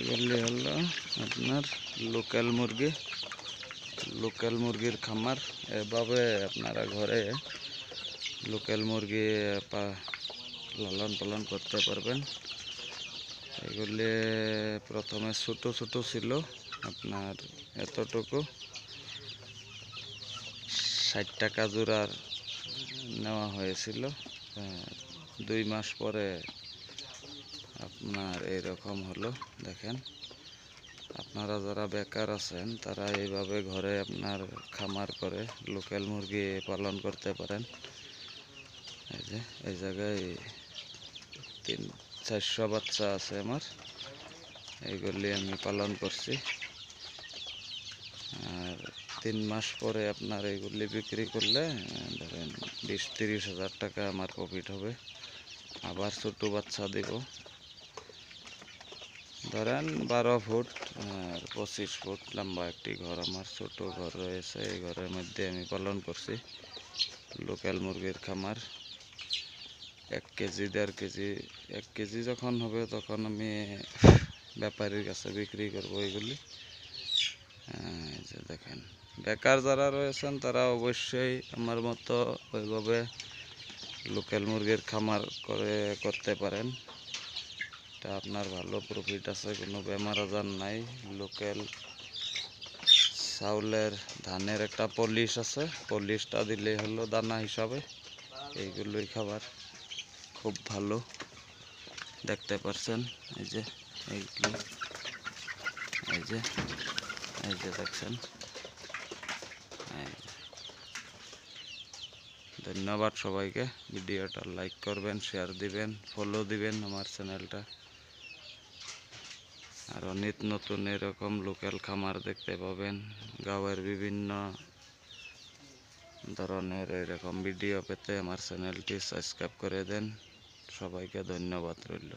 এগুলি হল আপনার লোকাল মুরগি লোকাল মুরগির খামার এভাবে আপনারা ঘরে লোকাল মুরগি লালন পালন করতে পারবেন এগুলি প্রথমে ছোট ছোট ছিল আপনার এতটুকু ষাট টাকা জোড়ার নেওয়া হয়েছিল হ্যাঁ, দুই মাস পরে আপনার এরকম হলো দেখেন আপনারা যারা বেকার আছেন তারা এইভাবে ঘরে আপনার খামার করে লোকাল মুরগি পালন করতে পারেন এই যে এই জায়গায় তিন চারশো বাচ্চা আছে আমার এইগুলি আমি পালন করছি আর তিন মাস পরে আপনার এইগুলি বিক্রি করলে ধরেন বিশ তিরিশ হাজার টাকা আমার প্রফিট হবে আবার ছোটো বাচ্চা দেব ধরেন বারো ফুট পঁচিশ ফুট লম্বা একটি ঘর আমার ছোট ঘর রয়েছে এই ঘরের মধ্যে আমি পালন করছি লোকাল মুরগির খামার এক কেজি দেড় কেজি এক কেজি যখন হবে তখন আমি ব্যাপারীর কাছে বিক্রি করবো এইগুলি হ্যাঁ, যে দেখেন বেকার যারা রয়েছেন তারা অবশ্যই আমার মতো ওইভাবে লোকাল মুরগির খামার করে করতে পারেন এটা আপনার ভালো প্রফিট আছে কোনো বেমার আজার নাই লোকাল চাউলের ধানের একটা পলিশ আছে পলিশটা দিলে হলো দানা হিসাবে এইগুলোই খাবার খুব ভালো দেখতে পারছেন এই যে এইগুলো এই যে এই যে দেখছেন ধন্যবাদ সবাইকে ভিডিওটা লাইক করবেন শেয়ার দিবেন ফলো দিবেন আমার চ্যানেলটা আর নিত নতুন এরকম লোকাল খামার দেখতে পাবেন গাঁয়ের বিভিন্ন ধরনের এরকম ভিডিও পেতে আমার চ্যানেলটি সাবস্ক্রাইব করে দেন সবাইকে ধন্যবাদ রইল